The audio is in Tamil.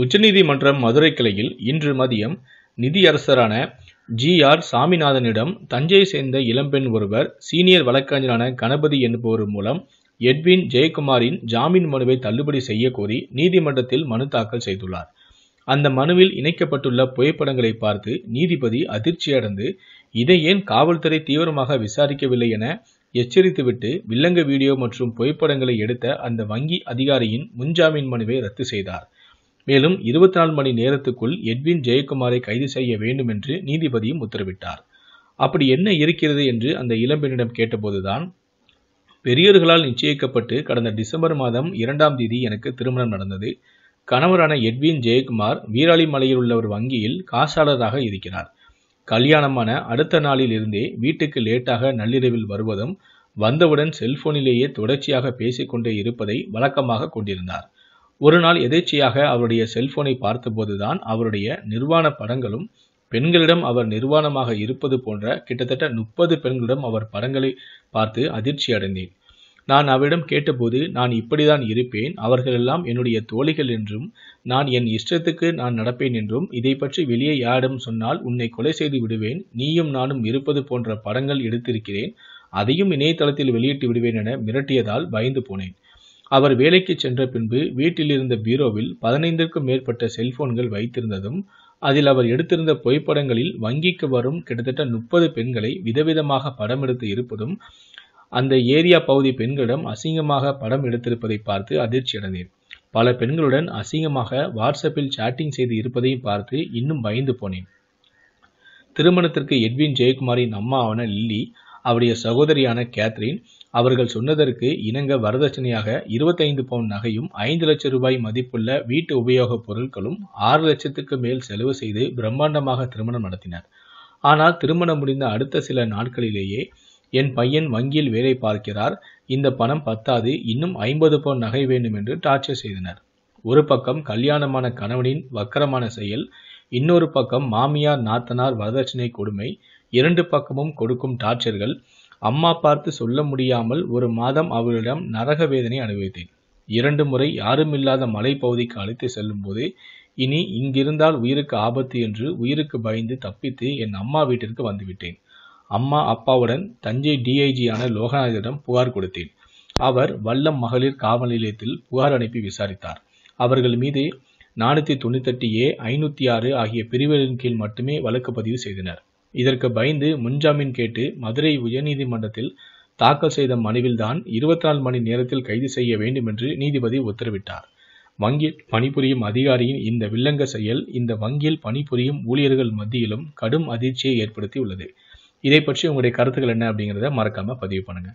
உச்சநீதிமன்றம் மதுரை கிளையில் இன்று மதியம் நிதியரசரான ஜி ஆர் சாமிநாதனிடம் தஞ்சையை சேர்ந்த இளம்பெண் ஒருவர் சீனியர் வழக்கறிஞரான கணபதி என்பவர் மூலம் எட்வின் ஜெயக்குமாரின் ஜாமீன் மனுவை தள்ளுபடி செய்ய கோரி நீதிமன்றத்தில் மனு தாக்கல் செய்துள்ளார் அந்த மனுவில் இணைக்கப்பட்டுள்ள புகைப்படங்களை பார்த்து நீதிபதி அதிர்ச்சியடைந்து இதை ஏன் காவல்துறை தீவிரமாக விசாரிக்கவில்லை என எச்சரித்துவிட்டு வில்லங்க வீடியோ மற்றும் புகைப்படங்களை எடுத்த அந்த வங்கி அதிகாரியின் முன்ஜாமீன் மனுவை ரத்து செய்தார் மேலும் இருபத்தி நாலு மணி நேரத்துக்குள் எட்வின் ஜெயக்குமாரை கைது செய்ய வேண்டும் என்று நீதிபதியும் உத்தரவிட்டார் அப்படி என்ன இருக்கிறது என்று அந்த இளம்பெண்ணிடம் கேட்டபோதுதான் பெரியோர்களால் நிச்சயிக்கப்பட்டு கடந்த டிசம்பர் மாதம் இரண்டாம் தேதி எனக்கு திருமணம் நடந்தது கணவரான எட்வின் ஜெயக்குமார் வீராளிமலையில் உள்ள ஒரு வங்கியில் காசாளராக இருக்கிறார் கல்யாணமான அடுத்த நாளில் இருந்தே வீட்டுக்கு லேட்டாக நள்ளிரவில் வருவதும் வந்தவுடன் செல்போனிலேயே தொடர்ச்சியாக பேசிக்கொண்டே இருப்பதை வழக்கமாக கொண்டிருந்தார் ஒரு நாள் எதேச்சியாக அவருடைய செல்போனை பார்த்தபோதுதான் அவருடைய நிர்வாண படங்களும் பெண்களிடம் அவர் நிர்வாணமாக இருப்பது போன்ற கிட்டத்தட்ட முப்பது பெண்களிடம் அவர் படங்களை பார்த்து அதிர்ச்சி அடைந்தேன் நான் அவரிடம் கேட்டபோது நான் இப்படிதான் இருப்பேன் அவர்களெல்லாம் என்னுடைய தோழிகள் என்றும் நான் என் இஷ்டத்துக்கு நான் நடப்பேன் என்றும் இதை பற்றி வெளியே யாரிடம் சொன்னால் உன்னை கொலை செய்து விடுவேன் நீயும் நானும் இருப்பது போன்ற படங்கள் எடுத்திருக்கிறேன் அதையும் இணையதளத்தில் வெளியிட்டு விடுவேன் என மிரட்டியதால் பயந்து போனேன் அவர் வேலைக்கு சென்ற பின்பு வீட்டில் இருந்த பீரோவில் பதினைந்திற்கும் மேற்பட்ட செல்போன்கள் வைத்திருந்ததும் அதில் அவர் எடுத்திருந்த புகைப்படங்களில் வங்கிக்கு வரும் கிட்டத்தட்ட முப்பது பெண்களை விதவிதமாக படம் எடுத்து இருப்பதும் அந்த ஏரியா பகுதி பெண்களிடம் அசிங்கமாக படம் எடுத்திருப்பதை பார்த்து அதிர்ச்சியடைந்தேன் பல பெண்களுடன் அசிங்கமாக வாட்ஸ்அப்பில் சாட்டிங் செய்து இருப்பதையும் பார்த்து இன்னும் பயந்து போனேன் திருமணத்திற்கு எட்வின் ஜெயக்குமாரின் அம்மாவான லில்லி அவருடைய சகோதரியான கேத்ரின் அவர்கள் சொன்னதற்கு இணங்க வரதட்சணையாக இருபத்தைந்து பவுன் நகையும் ஐந்து லட்சம் ரூபாய் மதிப்புள்ள வீட்டு உபயோகப் பொருட்களும் ஆறு லட்சத்துக்கு மேல் செலவு செய்து பிரம்மாண்டமாக திருமணம் நடத்தினர் ஆனால் திருமணம் முடிந்த அடுத்த சில நாட்களிலேயே என் பையன் வங்கியில் வேலை பார்க்கிறார் இந்த பணம் பத்தாது இன்னும் ஐம்பது பவுன் நகை வேண்டும் என்று டார்ச்சர் செய்தனர் ஒரு பக்கம் கல்யாணமான கணவனின் வக்கரமான செயல் இன்னொரு பக்கம் மாமியார் நாத்தனார் வரதட்சணை கொடுமை இரண்டு பக்கமும் கொடுக்கும் டார்ச்சர்கள் அம்மா பார்த்து சொல்ல முடியாமல் ஒரு மாதம் அவளிடம் நரக வேதனை அனுபவித்தேன் இரண்டு முறை யாருமில்லாத மலைப்பகுதிக்கு அழைத்து செல்லும் போதே இனி இங்கிருந்தால் உயிருக்கு ஆபத்து என்று உயிருக்கு பயந்து தப்பித்து என் அம்மா வீட்டிற்கு வந்துவிட்டேன் அம்மா அப்பாவுடன் தஞ்சை டிஐஜியான லோகநாதனிடம் புகார் கொடுத்தேன் அவர் வல்லம் மகளிர் காவல் நிலையத்தில் புகார் அனுப்பி விசாரித்தார் அவர்கள் மீது நானூற்றி தொண்ணூத்தெட்டு ஏ ஐநூற்றி ஆறு ஆகிய பிரிவுகளின் கீழ் மட்டுமே வழக்கு பதிவு செய்தனர் இதற்கு பயந்து முன்ஜாமீன் கேட்டு மதுரை உயர்நீதிமன்றத்தில் தாக்கல் செய்த மனுவில்தான் இருபத்தி நாலு மணி நேரத்தில் கைது செய்ய வேண்டும் என்று நீதிபதி உத்தரவிட்டார் வங்கி பணிபுரியும் அதிகாரியின் இந்த வில்லங்க செயல் இந்த வங்கியில் பணிபுரியும் ஊழியர்கள் மத்தியிலும் கடும் அதிர்ச்சியை ஏற்படுத்தி உள்ளது இதை பற்றி உங்களுடைய கருத்துக்கள் என்ன அப்படிங்கிறத மறக்காம பதிவு பண்ணுங்க